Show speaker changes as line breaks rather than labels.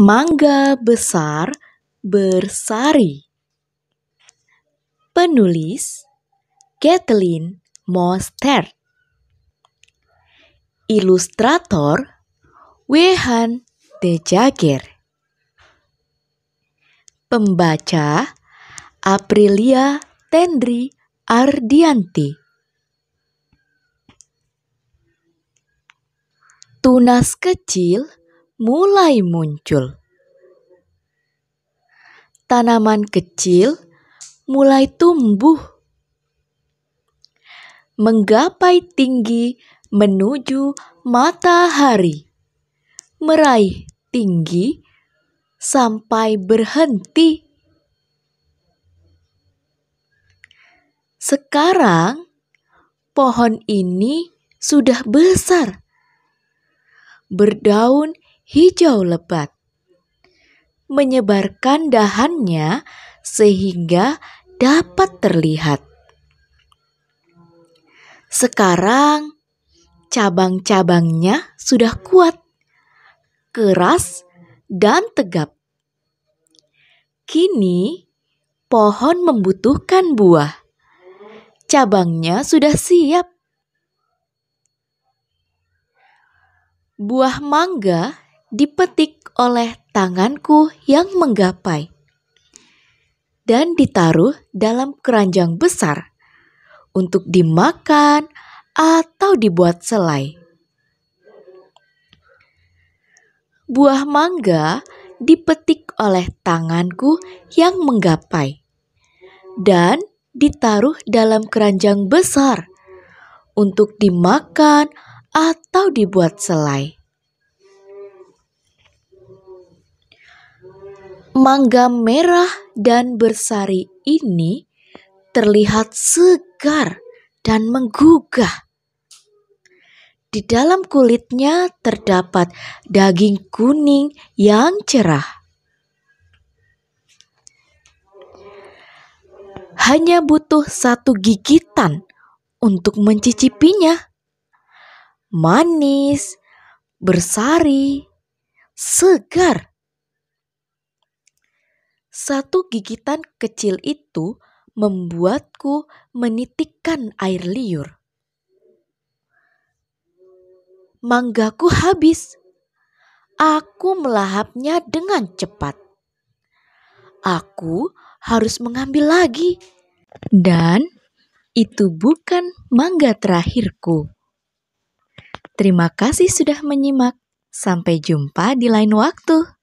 Mangga Besar Bersari Penulis Kathleen Moster. Ilustrator Wehan De Jager Pembaca Aprilia Tendri Ardianti Tunas kecil mulai muncul. Tanaman kecil mulai tumbuh, menggapai tinggi menuju matahari, meraih tinggi sampai berhenti. Sekarang, pohon ini sudah besar, berdaun hijau lebat, menyebarkan dahannya sehingga dapat terlihat. Sekarang cabang-cabangnya sudah kuat, keras, dan tegap. Kini pohon membutuhkan buah. Cabangnya sudah siap. Buah mangga dipetik oleh tanganku yang menggapai dan ditaruh dalam keranjang besar untuk dimakan atau dibuat selai. Buah mangga dipetik oleh tanganku yang menggapai dan ditaruh dalam keranjang besar untuk dimakan atau dibuat selai. Mangga merah dan bersari ini terlihat segar dan menggugah. Di dalam kulitnya terdapat daging kuning yang cerah. hanya butuh satu gigitan untuk mencicipinya. Manis, bersari, segar, satu gigitan kecil itu membuatku menitikkan air liur. Manggaku habis. Aku melahapnya dengan cepat. Aku harus mengambil lagi. Dan itu bukan mangga terakhirku. Terima kasih sudah menyimak. Sampai jumpa di lain waktu.